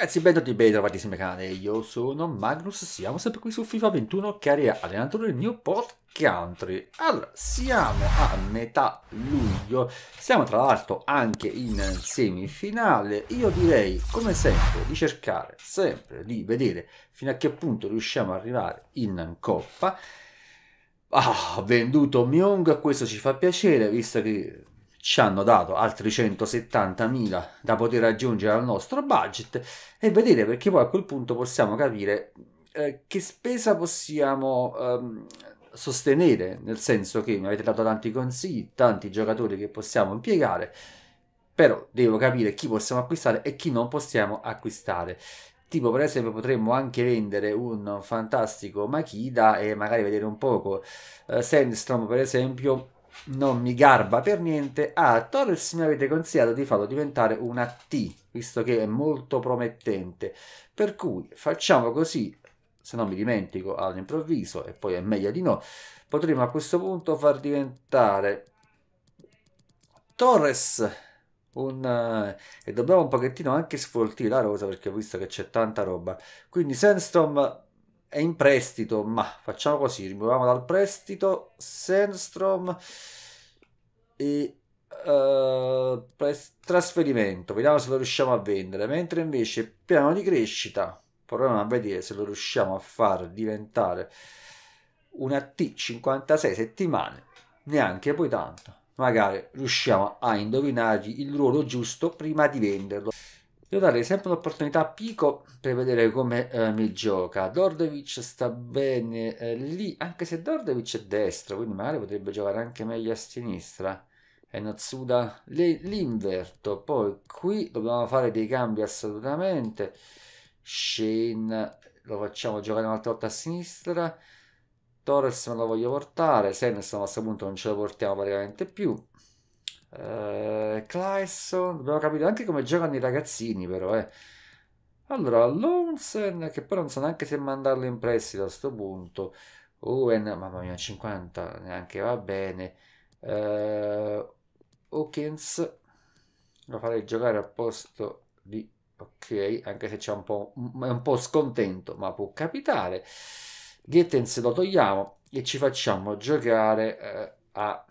Ragazzi, benvenuti, ben trovati sul mio canale, io sono Magnus, siamo sempre qui su FIFA 21, carriera allenatore del mio podcast Country. Allora, siamo a metà luglio, siamo tra l'altro anche in semifinale, io direi come sempre di cercare sempre di vedere fino a che punto riusciamo ad arrivare in Coppa. Ah, venduto Myung, questo ci fa piacere, visto che ci hanno dato altri 170.000 da poter aggiungere al nostro budget e vedere perché poi a quel punto possiamo capire eh, che spesa possiamo ehm, sostenere, nel senso che mi avete dato tanti consigli, tanti giocatori che possiamo impiegare, però devo capire chi possiamo acquistare e chi non possiamo acquistare. Tipo per esempio potremmo anche vendere un fantastico Makida e magari vedere un poco eh, Sandstrom per esempio non mi garba per niente. Ah, Torres mi avete consigliato di farlo diventare una T, visto che è molto promettente. Per cui facciamo così, se non mi dimentico all'improvviso, e poi è meglio di no, potremo a questo punto far diventare Torres un, uh, e dobbiamo un pochettino anche sfoltire la rosa perché ho visto che c'è tanta roba. Quindi Sandstrom è in prestito, ma facciamo così, rimuoviamo dal prestito Sandstrom e uh, trasferimento, vediamo se lo riusciamo a vendere, mentre invece il piano di crescita proviamo a vedere se lo riusciamo a far diventare una T56 settimane, neanche poi tanto, magari riusciamo a indovinargli il ruolo giusto prima di venderlo. Devo dare sempre un'opportunità a Pico per vedere come eh, mi gioca. Dordevic sta bene eh, lì, anche se Dordevic è destro, quindi magari potrebbe giocare anche meglio a sinistra e Natsuda l'inverto poi qui dobbiamo fare dei cambi assolutamente Shane lo facciamo giocare un'altra volta a sinistra Torres me lo voglio portare Senestrom a questo punto non ce lo portiamo praticamente più eh, Clyson dobbiamo capire anche come giocano i ragazzini però eh. allora Lonsen che però non so neanche se mandarlo in prestito a questo punto Owen mamma mia 50 neanche va bene eh, Hawkins lo farei giocare al posto di ok anche se c'è un po', è un po' scontento ma può capitare Gettens lo togliamo e ci facciamo giocare eh, a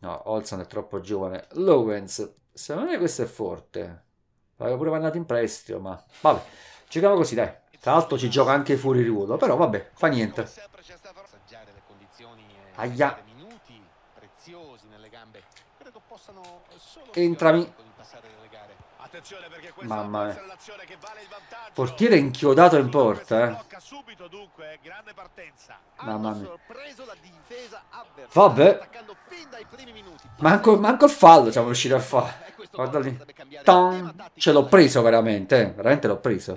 no Olson è troppo giovane Lowens secondo me questo è forte l'avevo pure mandato in prestito ma vabbè giochiamo così dai tra l'altro ci gioca anche fuori ruolo però vabbè fa niente eh, Aia eh, Entrami. Mamma mia. Portiere inchiodato in porta, eh. eh Mamma mia. Vabbè. Manco, manco il fallo siamo riusciti a fare. Eh, Guarda lì. Tom. Ce l'ho preso veramente, eh. Veramente l'ho preso.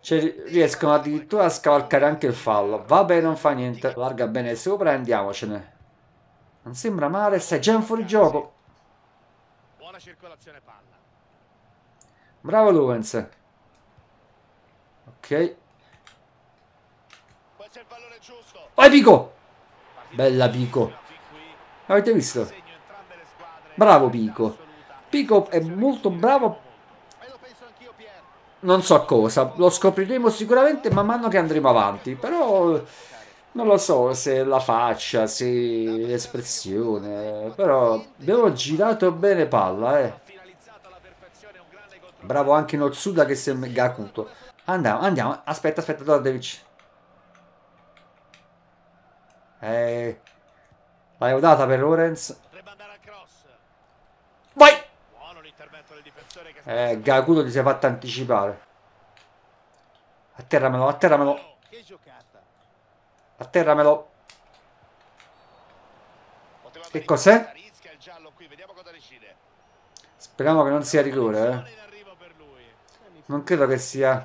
Cioè, riescono addirittura a scavalcare anche il fallo. Vabbè, non fa niente. Larga bene sopra e andiamocene. Non sembra male, sei già in fuori gioco. Buona circolazione palla. Bravo Lowens. Ok. Vai Pico! Bella Pico. Avete visto? Bravo Pico. Pico è molto bravo. Non so cosa, lo scopriremo sicuramente man mano che andremo avanti, però non lo so se la faccia, se l'espressione, però abbiamo girato bene palla, eh. Bravo anche Notsuda che sembra Gakuto. Andiamo, andiamo, aspetta, aspetta, Dodevic. Eh, l'hai data per Lorenz. Vai! Eh, Gakuto ti sei fatto anticipare. Atterramelo, atterramelo. Che giocata. Atterramelo. Che cos'è? Speriamo che non sia rigore. Eh. Non credo che sia.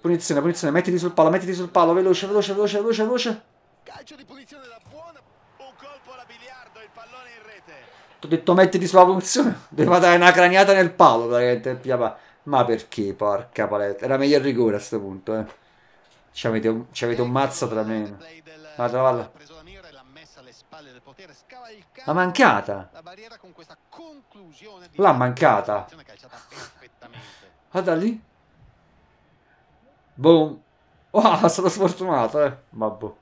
Punizione, punizione, mettiti sul palo, mettiti sul palo, veloce, veloce, veloce, veloce, veloce. Calcio di punizione da buona. Un colpo alla biliardo, il pallone in rete. Ti ho detto mettiti sulla punizione. Doveva dare una craniata nel palo, praticamente. Ma perché, porca paletta. Era meglio il rigore a questo punto, eh. Ci avete un, ci avete un mazzo tra me. Guarda, guarda. La mancata. La mancata. Guarda lì. Boom. Oh, sono sfortunato, eh. Babbo.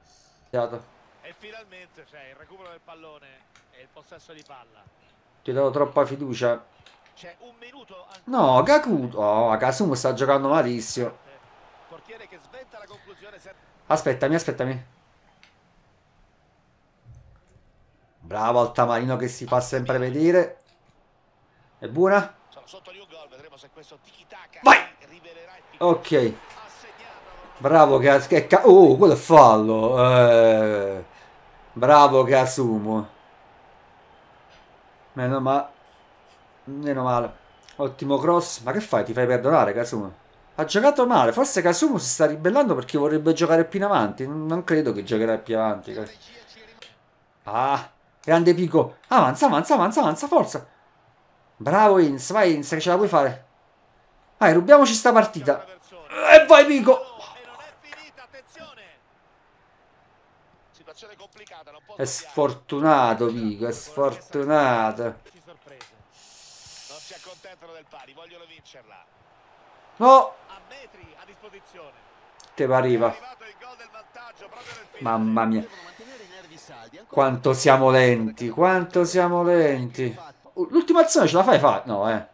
E finalmente c'è cioè, il recupero del pallone e il possesso di palla. Ti do troppa fiducia. No, Gakuto. Oh, Akasumo sta giocando malissimo. Aspettami, aspettami. Bravo Altamarino che si fa sempre vedere. È buona? Vai! Ok. Bravo che... che oh, quello è fallo. Eh, bravo che assumo. Meno male. Meno male. Ottimo cross. Ma che fai? Ti fai perdonare, Casumo? ha giocato male. Forse Kasumu si sta ribellando perché vorrebbe giocare più in avanti. Non credo che giocherà più avanti. Ah, grande picco. Avanza, avanza, avanza, avanza, forza. Bravo Inz, vai Inz, che ce la puoi fare. Vai, rubiamoci sta partita. E vai Pico! È sfortunato Pico, è sfortunato. No! metri a disposizione. Te va arriva. Mamma mia. Quanto siamo lenti, quanto siamo lenti. L'ultima azione ce la fai fare? No, eh.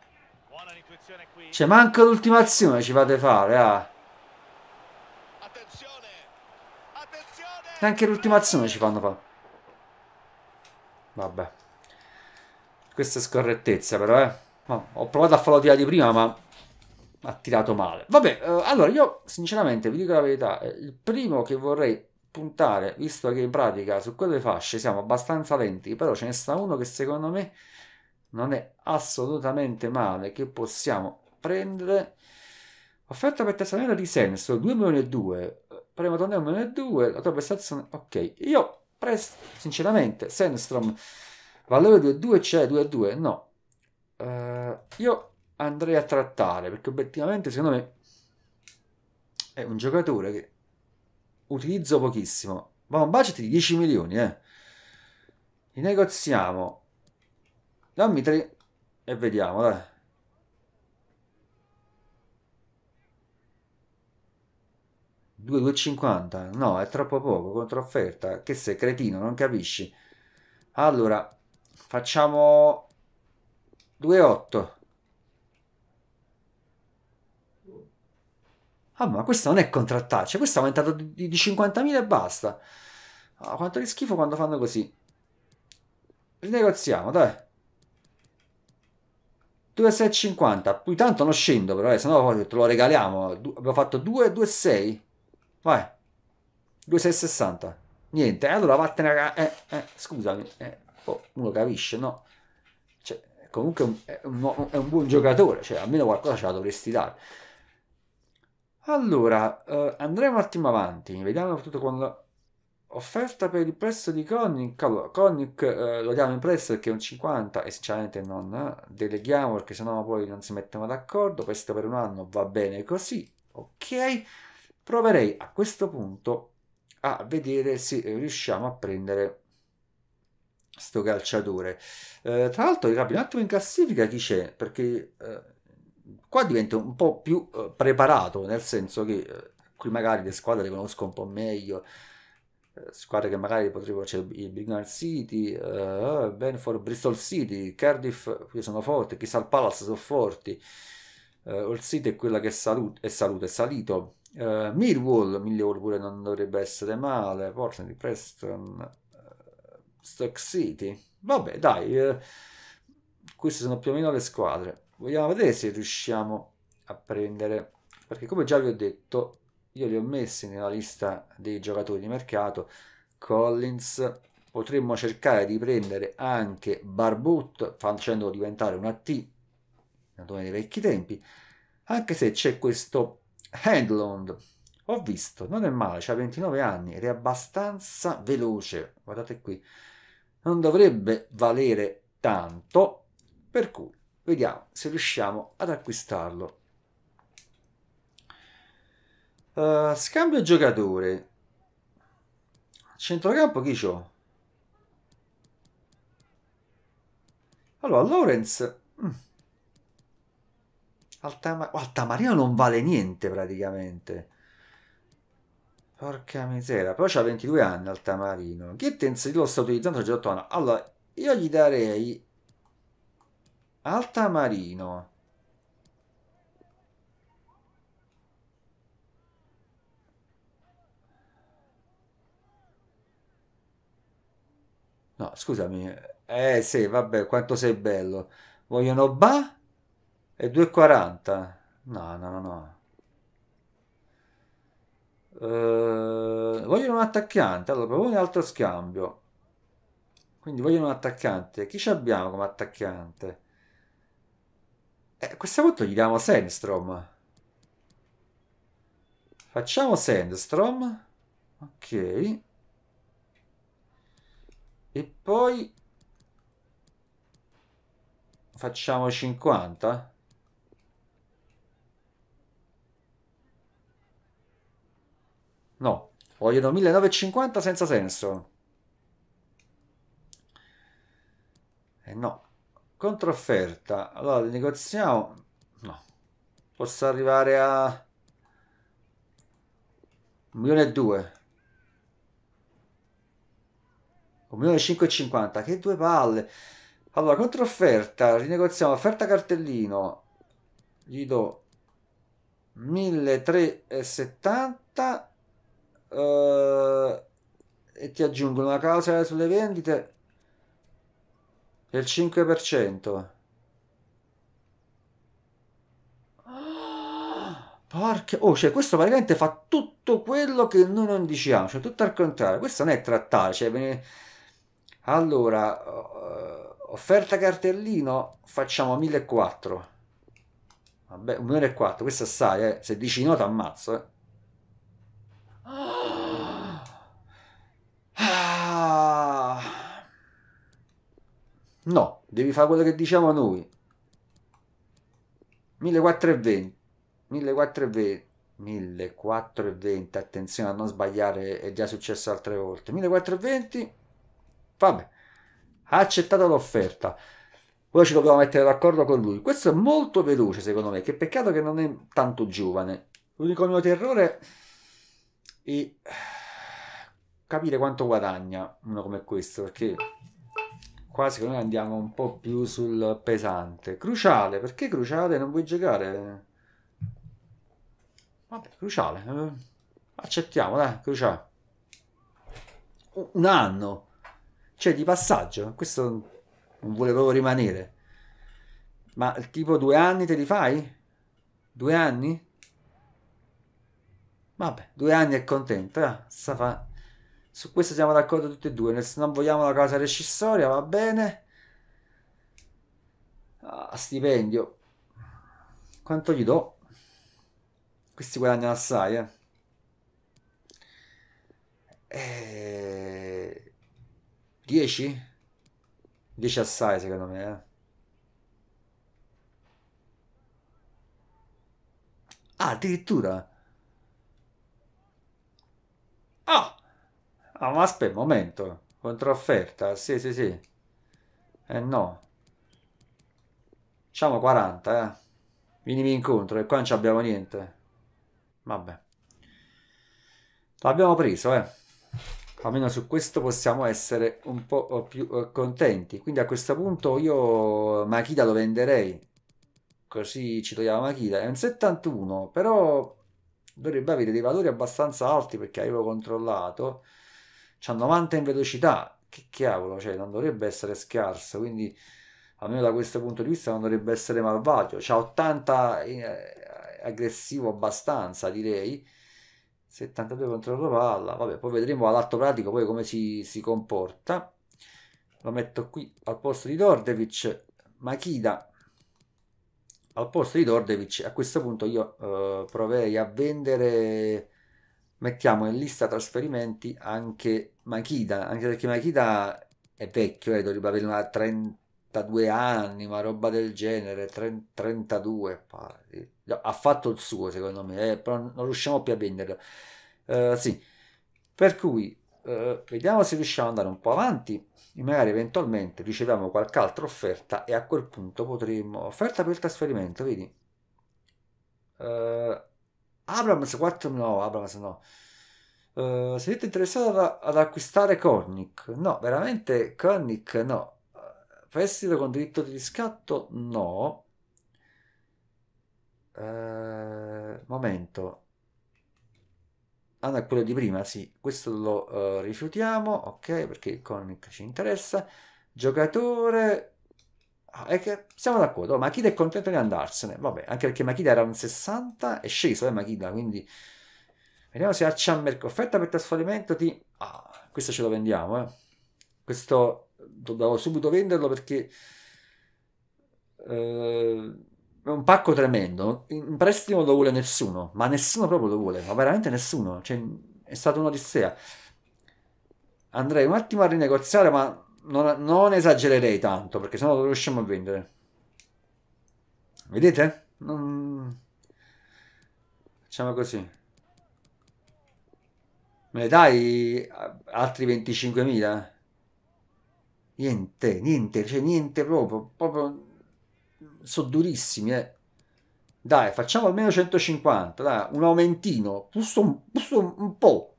Cioè, manca l'ultima azione ci fate fare, ah. Attenzione! Neanche l'ultima azione ci fanno fare. Vabbè. Questa è scorrettezza però, eh. ho provato a farlo tirare di prima, ma ha tirato male. Vabbè, eh, allora io sinceramente vi dico la verità, eh, il primo che vorrei puntare, visto che in pratica su quelle fasce siamo abbastanza lenti, però ce ne sta uno che secondo me non è assolutamente male, che possiamo prendere. Offerta per testamento di senso, 2 milioni e 2, prima torna 1 milione e 2, la tua prestazione, ok, io presto, sinceramente, Sandstrom, valore 2 2 c'è, 2, no, uh, io andrei a trattare perché obiettivamente secondo me è un giocatore che utilizzo pochissimo ma un budget di 10 milioni eh. li negoziamo dammi 3 e vediamo dai ,50. no è troppo poco controfferta che sei cretino non capisci allora facciamo 2,8 ah ma questa non è contrattaccia, questa è aumentata di 50.000 e basta. Ah, quanto di schifo quando fanno così. Rinegoziamo, dai. 2,650. Poi tanto non scendo però, eh, sennò poi te lo regaliamo. Du abbiamo fatto 2,26. Vai. 2,660. Niente, eh, allora vattene a... Eh, eh, scusami. Eh, oh, uno capisce, no? Cioè, comunque è un, è un, è un buon giocatore, cioè almeno qualcosa ce la dovresti dare. Allora, eh, andremo un attimo avanti, vediamo soprattutto con l'offerta per il prezzo di Conic. Allora, Conic eh, lo diamo in prezzo perché è un 50 e sinceramente non eh, deleghiamo perché sennò poi non si mettono d'accordo, questo per un anno va bene così, ok? Proverei a questo punto a vedere se riusciamo a prendere sto calciatore. Eh, tra l'altro, rapido un attimo in classifica chi c'è, perché eh, qua divento un po' più eh, preparato, nel senso che eh, qui magari le squadre le conosco un po' meglio, eh, squadre che magari potrebbero, c'è il Big City, eh, eh, Benford, Bristol City, Cardiff, qui sono forti, Crystal Palace sono forti, eh, Old City è quella che salut- è, saluto, è salito, eh, Millwall, Millwall pure non dovrebbe essere male, Portland, Preston, eh, Stock City, vabbè dai, eh, queste sono più o meno le squadre vogliamo vedere se riusciamo a prendere perché come già vi ho detto io li ho messi nella lista dei giocatori di mercato Collins potremmo cercare di prendere anche Barbut facendolo diventare una T come nei vecchi tempi anche se c'è questo Handlond ho visto, non è male, ha 29 anni ed è abbastanza veloce guardate qui non dovrebbe valere tanto per cui Vediamo se riusciamo ad acquistarlo. Uh, scambio giocatore. Centrocampo chi c'ho? Allora, Lorenz. Mm. Altama... Oh, Altamaria non vale niente praticamente. Porca miseria, però c'ha 22 anni Altamarino. Gittens io lo sto utilizzando 38 anni. Allora, io gli darei Altamarino. No, scusami. Eh sì, vabbè, quanto sei bello. Vogliono ba e 2,40. No, no, no, no. Eh, vogliono un attaccante. Allora, propone un altro scambio. Quindi vogliono un attaccante. Chi ci abbiamo come attaccante? Eh, questa volta gli diamo Sandstrom. Facciamo Sandstrom. Ok. E poi... Facciamo 50. No, vogliono 1950 senza senso. Eh no, Controfferta. Allora, negoziamo... No. Posso arrivare a... 1 milione e 2. 1 milione e 550. Che due palle. Allora, controfferta. Rinegoziamo offerta cartellino. Gli do 1370 uh, eh, e ti aggiungo una clausola sulle vendite il 5%. Porca... Oh, cioè, questo praticamente fa tutto quello che noi non diciamo, cioè tutto al contrario. Questo non è trattare, cioè... Bene... Allora, eh, offerta cartellino, facciamo 1.400. Vabbè, 1.400, questo sai, eh. Se dici no, ti ammazzo, eh. No, devi fare quello che diciamo noi. 1420, 1420, 1420, attenzione a non sbagliare, è già successo altre volte. 1420, vabbè, ha accettato l'offerta. Poi ci dobbiamo mettere d'accordo con lui. Questo è molto veloce secondo me, che peccato che non è tanto giovane. L'unico mio terrore è eh, capire quanto guadagna uno come questo, perché qua secondo me andiamo un po' più sul pesante. Cruciale, perché Cruciale non vuoi giocare? Vabbè, Cruciale, eh. accettiamo, dai, Cruciale. Un anno, cioè di passaggio, questo non vuole proprio rimanere. Ma tipo due anni te li fai? Due anni? Vabbè, due anni è contento, eh? Sta fa... Su questo siamo d'accordo tutti e due. Non vogliamo la cosa rescissoria, va bene. Ah, stipendio. Quanto gli do? Questi guadagnano assai, eh. eh... 10? 10 assai secondo me, eh. Ah, addirittura. Ah! Ah, ma aspetta un momento. Controfferta, sì, sì, sì. Eh no. Diciamo 40, eh. Minimi incontro e qua non ci abbiamo niente. Vabbè. L'abbiamo preso, eh. Almeno su questo possiamo essere un po' più eh, contenti. Quindi a questo punto io Makita lo venderei. Così ci togliamo Makita. È un 71, però dovrebbe avere dei valori abbastanza alti perché avevo controllato c'ha 90 in velocità, che cavolo, cioè non dovrebbe essere scarso, quindi almeno da questo punto di vista non dovrebbe essere malvagio, c'ha 80 eh, aggressivo abbastanza direi, 72 contro palla, vabbè poi vedremo all'atto pratico poi come si, si comporta, lo metto qui al posto di Dordevic, Machida al posto di Dordevic, a questo punto io eh, provei a vendere mettiamo in lista trasferimenti anche Machida, anche perché Machida è vecchio, eh, dovrebbe avere una 32 anni, una roba del genere, 30, 32, pare. ha fatto il suo secondo me, eh, però non riusciamo più a venderlo. Uh, sì. Per cui uh, vediamo se riusciamo ad andare un po' avanti, magari eventualmente riceviamo qualche altra offerta e a quel punto potremmo... Offerta per il trasferimento, vedi? Uh, Abrams 4 no, Abrams no. Uh, eh, siete interessati ad, ad, acquistare Cornic? No, veramente Cornic no. Festival eh, con diritto di riscatto? No. Uh, momento. Ah, no, quello di prima, sì. Questo lo uh, rifiutiamo, ok, perché il Cornic ci interessa. Giocatore Ah, è che siamo d'accordo, oh, Machida è contento di andarsene, vabbè, anche perché Machida era un 60, è sceso, eh, Machida, quindi vediamo se ha Chamberlain offerta per trasferimento di... Ah, questo ce lo vendiamo, eh. Questo dobbiamo subito venderlo perché eh, è un pacco tremendo, in prestito non lo vuole nessuno, ma nessuno proprio lo vuole, ma veramente nessuno, cioè, è stata un'odissea. Andrei un attimo a rinegoziare, ma non, non esagererei tanto perché sennò lo riusciamo a vendere. Vedete? Non... Facciamo così. Me ne dai eh, altri 25.000? Niente, niente, cioè niente proprio, proprio... Sono durissimi, eh. Dai, facciamo almeno 150, dai, un aumentino, giusto un, un, po'.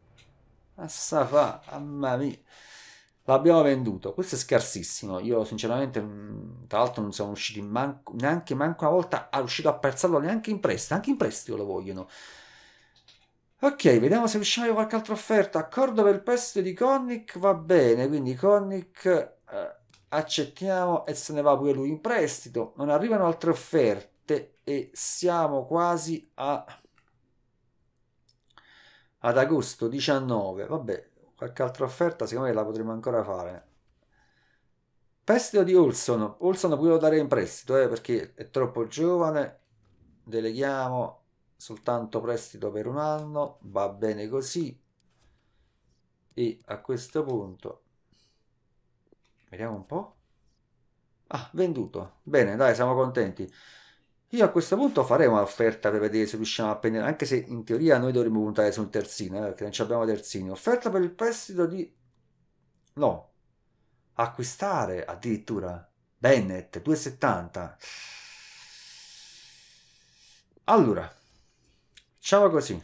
Assafà, mamma mia l'abbiamo venduto. Questo è scarsissimo. Io, sinceramente, mm, tra l'altro, non sono riusciti manco, neanche manco una volta a riuscito a apprezzarlo neanche in prestito. Anche in prestito lo vogliono. Ok, vediamo se riusciamo a qualche altra offerta. Accordo per il prestito di Connick va bene. Quindi, Connick eh, accettiamo e se ne va pure lui in prestito. Non arrivano altre offerte e siamo quasi a ad agosto 19 vabbè qualche altra offerta secondo me la potremmo ancora fare prestito di Olson Olson volevo dare in prestito eh, perché è troppo giovane deleghiamo soltanto prestito per un anno va bene così e a questo punto vediamo un po' ah venduto bene dai siamo contenti io a questo punto farei un'offerta per vedere se riusciamo a prendere, anche se in teoria noi dovremmo puntare su un terzino, eh, perché non abbiamo terzini. Offerta per il prestito di... No. Acquistare addirittura. Bennett, 2,70. Allora, diciamo così.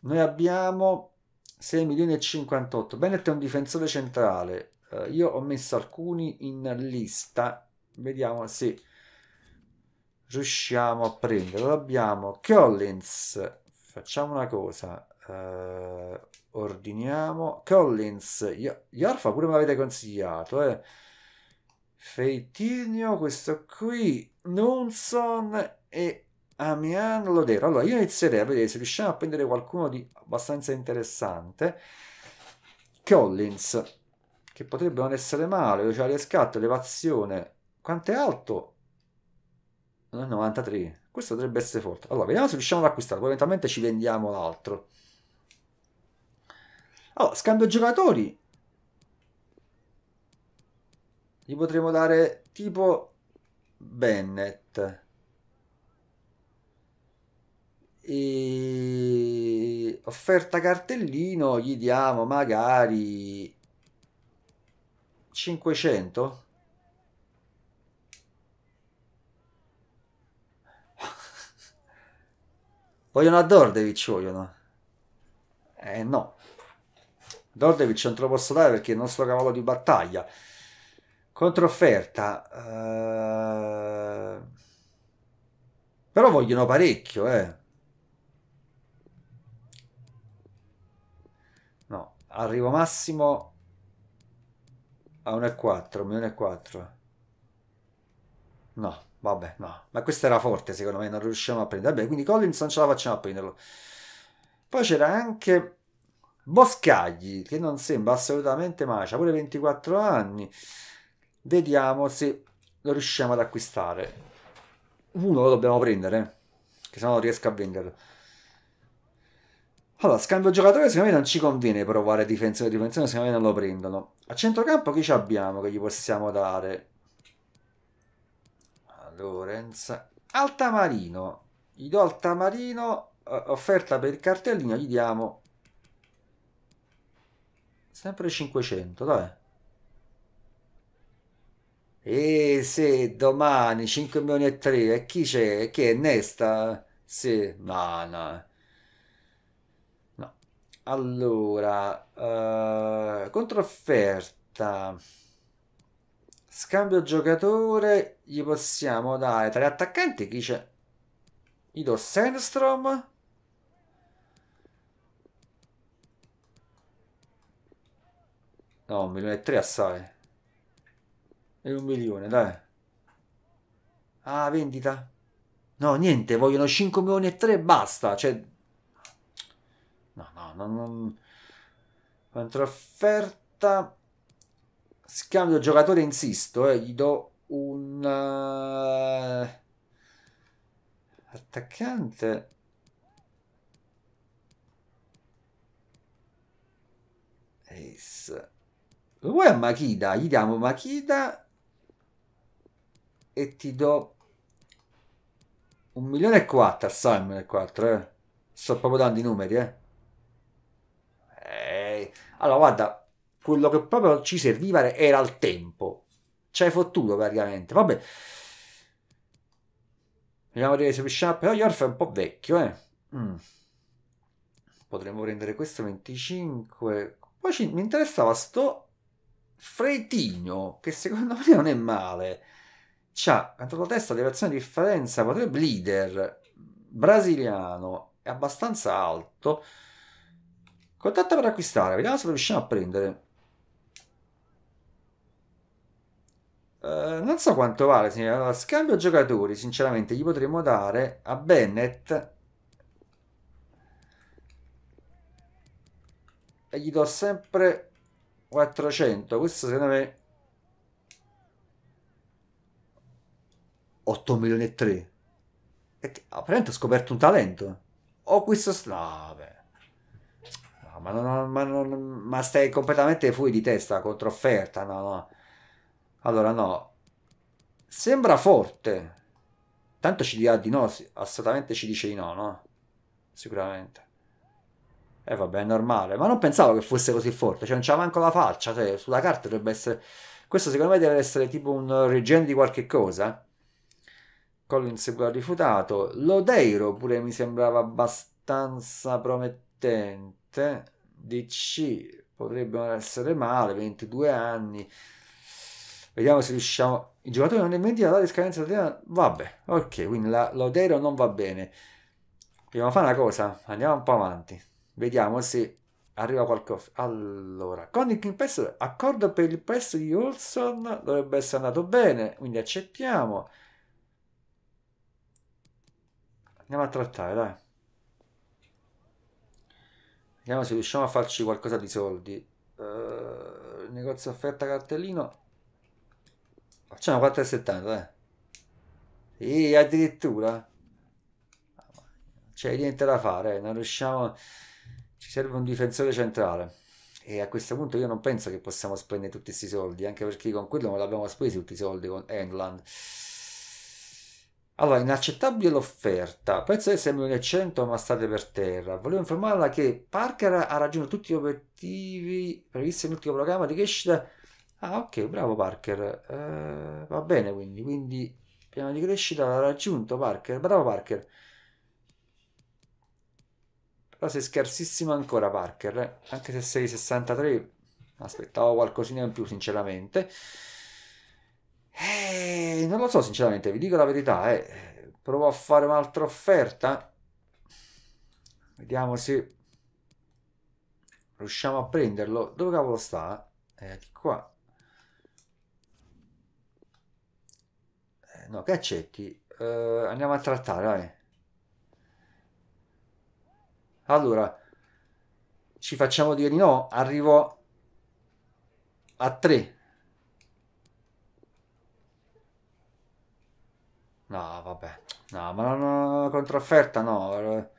Noi abbiamo 6 milioni e 58. Bennett è un difensore centrale. Eh, io ho messo alcuni in lista. Vediamo se riusciamo a prenderlo. Abbiamo Collins, facciamo una cosa, eh, ordiniamo Collins, Yarfa pure me l'avete consigliato, eh. Feitinio, questo qui, Nunson e Amian Lodero. Allora, io inizierei a vedere se riusciamo a prendere qualcuno di abbastanza interessante. Collins, che potrebbe non essere male, cioè riscatto, elevazione. Quanto è alto? 93. Eh, Questo dovrebbe essere forte. Allora, vediamo se riusciamo ad acquistarlo. Poi eventualmente ci vendiamo l'altro. Allora, scambio giocatori. Gli potremmo dare tipo Bennett. E offerta cartellino gli diamo magari 500 Vogliono a Dordevic, vogliono. Eh no. Dordevic non te lo posso dare perché è il nostro cavallo di battaglia. Controfferta. Eh... Però vogliono parecchio, eh. No, arrivo massimo a 1,4, 1,4. No. Vabbè, no. Ma questo era forte, secondo me, non riusciamo a prendere. Vabbè, quindi Collins non ce la facciamo a prenderlo. Poi c'era anche Boscagli, che non sembra assolutamente mai, ha pure 24 anni. Vediamo se lo riusciamo ad acquistare. Uno lo dobbiamo prendere, eh, che se no non riesco a venderlo. Allora, scambio giocatore secondo me non ci conviene provare difensore difensore, secondo me non lo prendono. A centrocampo chi ci abbiamo che gli possiamo dare? Lorenz. Altamarino. Gli do Altamarino, eh, offerta per il cartellino, gli diamo sempre 500, dai. E se domani 5 milioni e 3 e chi c'è? Che è Nesta? Sì, no, no. no. Allora, uh, controfferta. Scambio giocatore, gli possiamo dare tre attaccanti chi c'è? Ido Sandstrom. No, un milione e tre assai. E un milione, dai. Ah, vendita. No, niente, vogliono 5 milioni e 3 basta. Cioè... No, no, no, no. Controfferta. Scambio giocatore, insisto, eh, gli do un uh, attaccante. Ace. Lo vuoi a Machida? Gli diamo Makida e ti do un milione e quattro a Simon e quattro, eh. Sto proprio dando i numeri, eh. Ehi. Allora, guarda, quello che proprio ci serviva era il tempo. Ci hai fottuto praticamente. Vabbè. Vediamo di vedere se riusciamo. Però Yorf è un po' vecchio, eh. Mm. Potremmo prendere questo 25. Poi ci, mi interessava sto Fretino, che secondo me non è male. C'ha cantato testa di reazione di differenza, potrebbe leader brasiliano, è abbastanza alto. Contatto per acquistare, vediamo se lo riusciamo a prendere. Eh, non so quanto vale, signora. Allora, scambio giocatori, sinceramente, gli potremmo dare a Bennett. E gli do sempre 400. Questo secondo me... 8 milioni e 3. E apparentemente ah, ho scoperto un talento. Ho questo... No, beh. No, ma, non, ma, non, ma stai completamente fuori di testa, controfferta, no, no. Allora no, sembra forte. Tanto ci dirà di no, assolutamente ci dice di no, no? Sicuramente. E eh, vabbè, è normale, ma non pensavo che fosse così forte, cioè non c'ha manco la faccia, cioè, sulla carta dovrebbe essere... Questo secondo me deve essere tipo un regen di qualche cosa. Collins pure rifiutato. Lodeiro pure mi sembrava abbastanza promettente. DC potrebbe essere male, 22 anni. Vediamo se riusciamo. Il giocatore non è in vendita, data di scadenza italiana. Vabbè, ok, quindi la Lodero non va bene. Dobbiamo fare una cosa, andiamo un po' avanti. Vediamo se arriva qualcosa. Allora, con il Press, accordo per il press di Olson dovrebbe essere andato bene, quindi accettiamo. Andiamo a trattare, dai. Vediamo se riusciamo a farci qualcosa di soldi. Uh, negozio offerta cartellino Facciamo 4,70, eh. Sì, addirittura. C'è niente da fare, non riusciamo... Ci serve un difensore centrale. E a questo punto io non penso che possiamo spendere tutti questi soldi, anche perché con quello non l'abbiamo spesi tutti i soldi con England. Allora, inaccettabile l'offerta, Penso che prezzo del 6.100 ma state per terra. Volevo informarla che Parker ha raggiunto tutti gli obiettivi previsti nell'ultimo programma di crescita Ah, ok, bravo Parker. Eh, va bene quindi, quindi piano di crescita l'ha raggiunto Parker. Bravo Parker. Però sei scarsissimo ancora Parker, eh? anche se sei 63. Aspettavo qualcosina in più, sinceramente. Eh, non lo so, sinceramente, vi dico la verità. Eh. Provo a fare un'altra offerta. Vediamo se riusciamo a prenderlo. Dove cavolo sta? Eh, qua. no, che accetti? Uh, andiamo a trattare, vai. Allora, ci facciamo dire di no, arrivo a 3. No, vabbè. No, ma non eh, controfferta, no.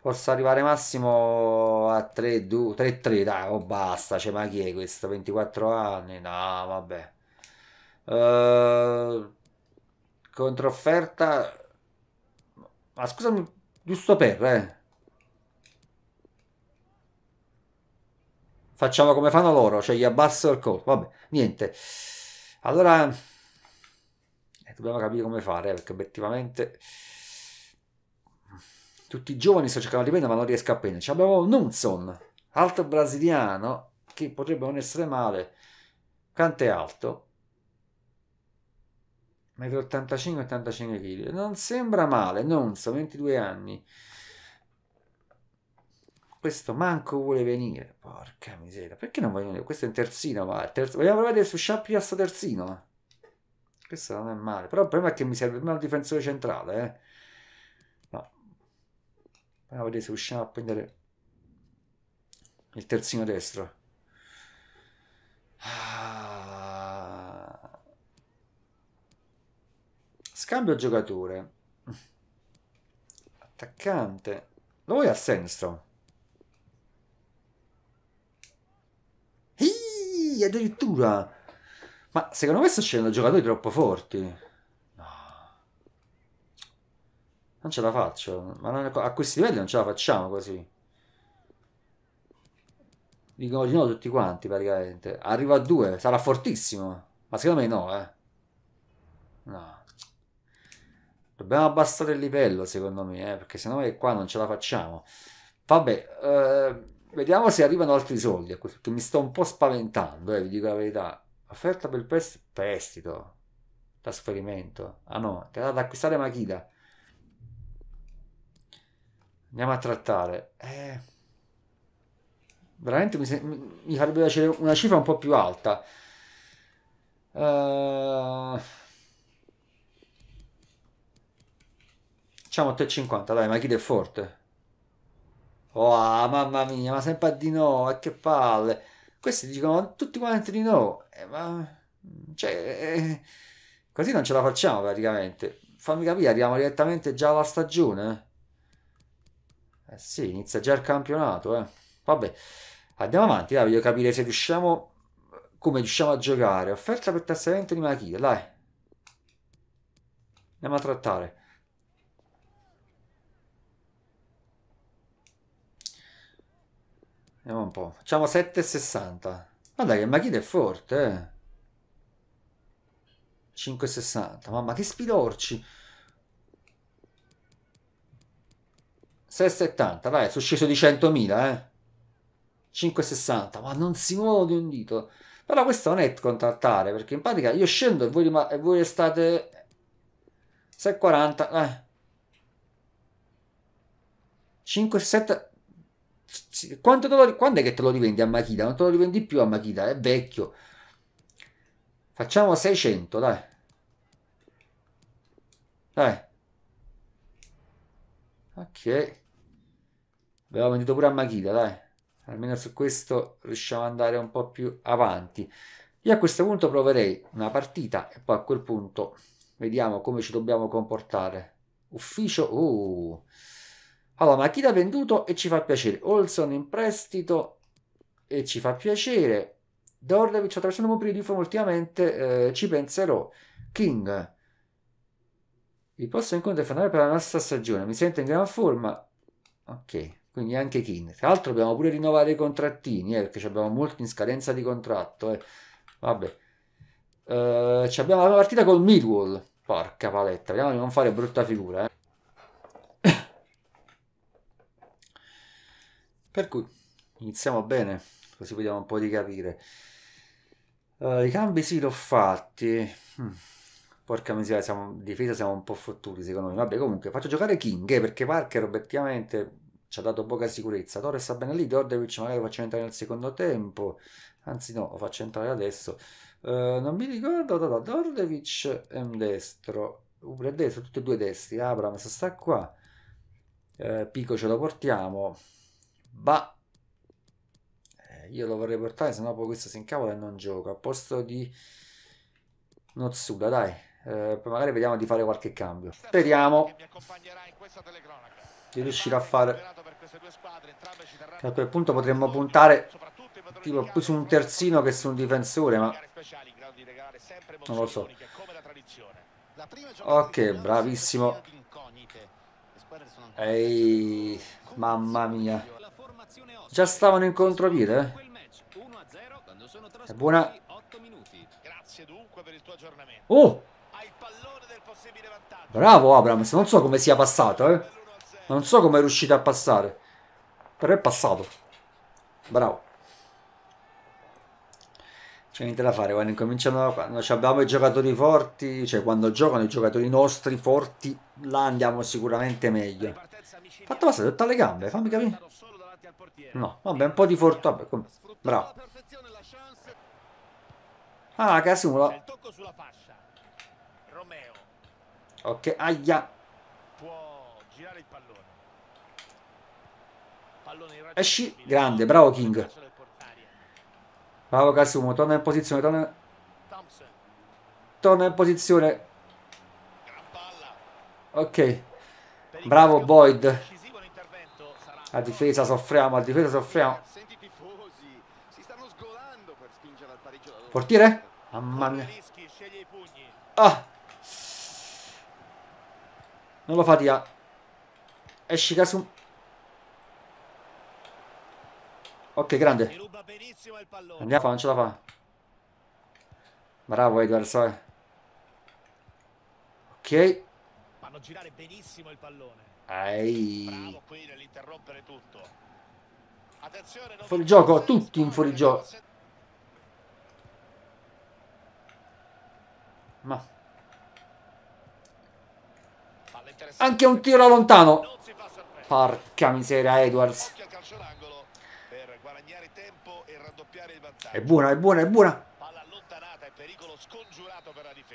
Posso arrivare massimo a 3, 2, 3, 3, dai, oh basta, cioè, ma chi è questo? 24 anni? No, vabbè. Uh, Controfferta. Ma scusami, giusto per, eh. Facciamo come fanno loro, cioè gli abbasso il colpo. Vabbè, niente. Allora, eh, dobbiamo capire come fare, perché obiettivamente tutti i giovani sto cercando di prendere, ma non riesco a prendere. Cioè, abbiamo Nunson alto brasiliano, che potrebbe non essere male. Cante alto. 1,85-85 kg. Non sembra male, non so, 22 anni. Questo manco vuole venire, porca miseria. Perché non vogliono venire? Questo è in terzino, ma terzo... vogliamo provare su Sciappia sto terzino? Questo non è male, però il problema è che mi serve prima difensore centrale, eh. Andiamo a vedere se riusciamo a prendere il terzino destro. Ah Scambio giocatore. Attaccante. Lo vuoi a Senston? Ehi, addirittura. Ma secondo me sto scendendo giocatori troppo forti. No. Non ce la faccio. Ma non, a questi livelli non ce la facciamo così. Dicono di no tutti quanti praticamente. Arriva a due, sarà fortissimo. Ma secondo me no, eh. No. Dobbiamo abbassare il livello, secondo me, eh, perché sennò qua non ce la facciamo. Vabbè, eh, vediamo se arrivano altri soldi, perché mi sto un po' spaventando, eh, vi dico la verità. Offerta per prestito, prestito, trasferimento. Ah no, ti ad acquistare Machida. Andiamo a trattare. Eh, veramente mi, mi, mi farebbe piacere una cifra un po' più alta. Eh... Facciamo 8,50 dai, ma chi è forte? Oh, ah, mamma mia, ma sempre di no, e che palle. Questi dicono tutti quanti di no, eh, ma... Mm, cioè, eh, così non ce la facciamo praticamente. Fammi capire, arriviamo direttamente già alla stagione? Eh sì, inizia già il campionato, eh. Vabbè, andiamo avanti, dai, voglio capire se riusciamo... Come riusciamo a giocare. Offerta per tassamento di Machida, dai. Andiamo a trattare. Vediamo un po'. Facciamo 7,60. Guarda che Machida è forte, eh. 5,60. Mamma, che spilorci. 6,70. Vai, è sceso di 100.000, eh. 5,60. Ma non si muove un dito. Però questo è un contrattare, perché in pratica io scendo e voi, e voi restate 6,40. Eh. 5,70 quando, lo, quando è che te lo rivendi a Machida? Non te lo rivendi più a Machida, è vecchio. Facciamo 600, dai. Dai. Ok. Abbiamo venduto pure a Machida, dai. Almeno su questo riusciamo ad andare un po' più avanti. Io a questo punto proverei una partita e poi a quel punto vediamo come ci dobbiamo comportare. Ufficio... Uh allora, ma chi l'ha venduto e ci fa piacere. Olson in prestito e ci fa piacere. Dordevic attraverso un po' periodo di forma ultimamente eh, ci penserò. King. Il prossimo incontro è fondamentale per la nostra stagione. Mi sento in gran forma. Ok, quindi anche King. Tra l'altro dobbiamo pure rinnovare i contrattini, eh, perché abbiamo molti in scadenza di contratto. Eh. Vabbè. Uh, abbiamo la partita col Midwall. Porca paletta, vediamo di non fare brutta figura. Eh. Per cui iniziamo bene, così vediamo un po' di capire. Uh, I cambi sì, l'ho fatti. Mm. Porca miseria, siamo, difesa siamo un po' fottuti secondo me. Vabbè, comunque faccio giocare King eh, perché Parker obiettivamente ci ha dato poca sicurezza. Torres sta bene lì, Dordevic magari lo faccio entrare nel secondo tempo. Anzi no, lo faccio entrare adesso. Uh, non mi ricordo, no, no, Dordevic è un destro. Ubre è destro, tutti e due destri. Abram sta qua. Uh, Pico ce lo portiamo. Bah, eh, io lo vorrei portare, sennò poi questo si incavola e non gioca. A posto di Nozuda, dai. Eh, poi magari vediamo di fare qualche cambio. Speriamo di riuscire a fare... a quel punto potremmo puntare tipo più su un terzino che su un difensore, ma... Non lo so. Ok, bravissimo. Ehi, mamma mia. Già stavano in controvide. Eh? È buona. Oh! Bravo Abrams, non so come sia passato, eh. Non so come è riuscito a passare. Però è passato. Bravo. C'è niente da fare, quando incominciamo quando abbiamo i giocatori forti, cioè quando giocano i giocatori nostri forti, là andiamo sicuramente meglio. Fatto passare tutte le gambe, fammi capire. No, vabbè, un po' di fortuna. Bravo. Ah, Casula. Ok, aia. Esci, grande, bravo King. Bravo Casumo, torna in posizione, torna... Torna in posizione. Ok. Bravo Boyd. A difesa soffriamo, a difesa soffriamo. Portiere? Mamma mia. Ah. Non lo A. Esci Kasum. Ok, grande. Andiamo, non ce la fa. Bravo Edward, sai. Ok. Fanno girare benissimo il pallone. Ehi. Fuori gioco, tutti in fuori gioco. Ma. Anche un tiro da lontano. Porca miseria, Edwards. È buona, è buona, è buona.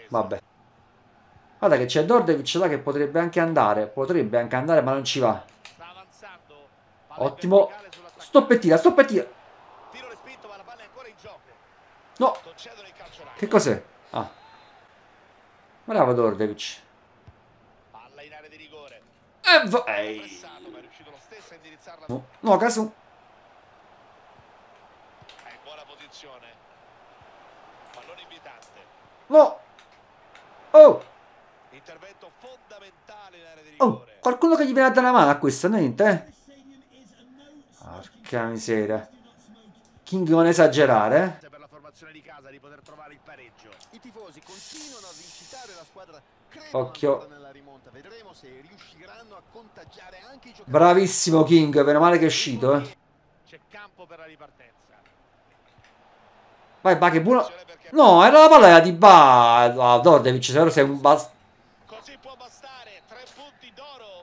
Vabbè. Guarda che c'è Dordevic là che potrebbe anche andare, potrebbe anche andare ma non ci va. Ottimo. Stoppettira, stoppettira. No. Che cos'è? Ah. Bravo Dordevic. E va... Ehi. No, no caso. Eh, no. Oh. Oh, qualcuno che gli verrà da una mano a questo, niente, eh? Porca miseria. King non esagerare, eh? Occhio. Bravissimo King, meno male che è ecco uscito, eh. Vai, Bache, buono. No, era la palla di Ba. Ah, Dordevic, se sei un bastardo.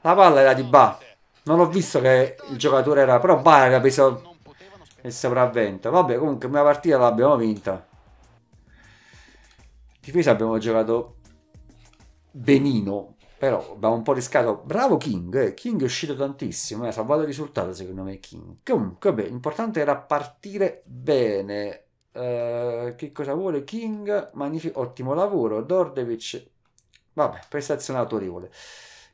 La palla era di Ba. Non ho visto che il giocatore era. Però Ba era preso il sopravvento. Vabbè, comunque una partita l'abbiamo vinta. Difesa abbiamo giocato benino. Però abbiamo un po' riscato. Bravo King. Eh. King è uscito tantissimo. Eh, ha salvato il risultato, secondo me, King. Comunque, vabbè, l'importante era partire bene. Uh, che cosa vuole King? Magnifico, ottimo lavoro. Dordevic, vabbè, prestazione autorevole.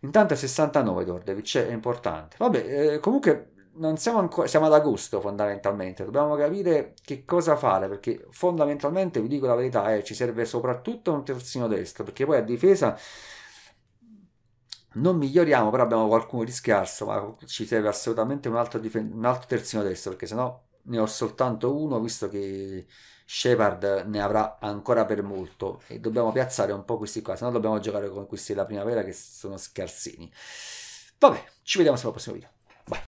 Intanto è 69 Dordevic, cioè, è importante. Vabbè, eh, comunque non siamo ancora, siamo ad agosto fondamentalmente, dobbiamo capire che cosa fare, perché fondamentalmente, vi dico la verità, eh, ci serve soprattutto un terzino destro, perché poi a difesa non miglioriamo, però abbiamo qualcuno di scarso, ma ci serve assolutamente un altro, un altro terzino destro, perché sennò ne ho soltanto uno, visto che Shepard ne avrà ancora per molto e dobbiamo piazzare un po' questi qua, se no dobbiamo giocare con questi della primavera che sono scarsini. Vabbè, ci vediamo sulla prossimo video.